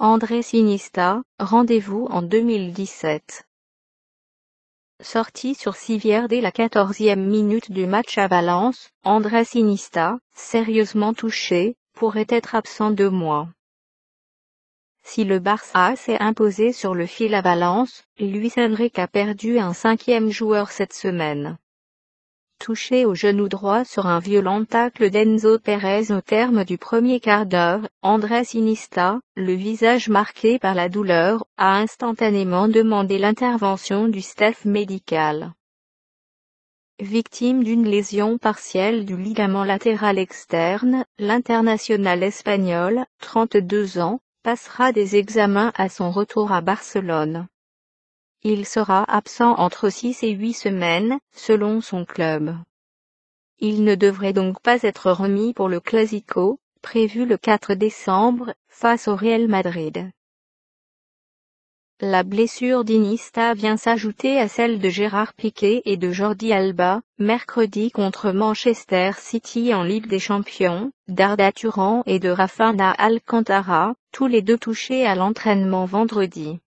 André Sinista, Rendez-vous en 2017 Sorti sur civière dès la quatorzième minute du match à Valence, André Sinista, sérieusement touché, pourrait être absent deux mois. Si le Barça s'est imposé sur le fil à Valence, Luis Enrique a perdu un cinquième joueur cette semaine touché au genou droit sur un violent tacle d'Enzo Pérez au terme du premier quart d'heure, André Sinista, le visage marqué par la douleur, a instantanément demandé l'intervention du staff médical. Victime d'une lésion partielle du ligament latéral externe, l'international espagnol, 32 ans, passera des examens à son retour à Barcelone. Il sera absent entre 6 et 8 semaines, selon son club. Il ne devrait donc pas être remis pour le Clasico, prévu le 4 décembre, face au Real Madrid. La blessure d'Inista vient s'ajouter à celle de Gérard Piquet et de Jordi Alba, mercredi contre Manchester City en Ligue des Champions, d'Arda Turan et de Rafinha Alcantara, tous les deux touchés à l'entraînement vendredi.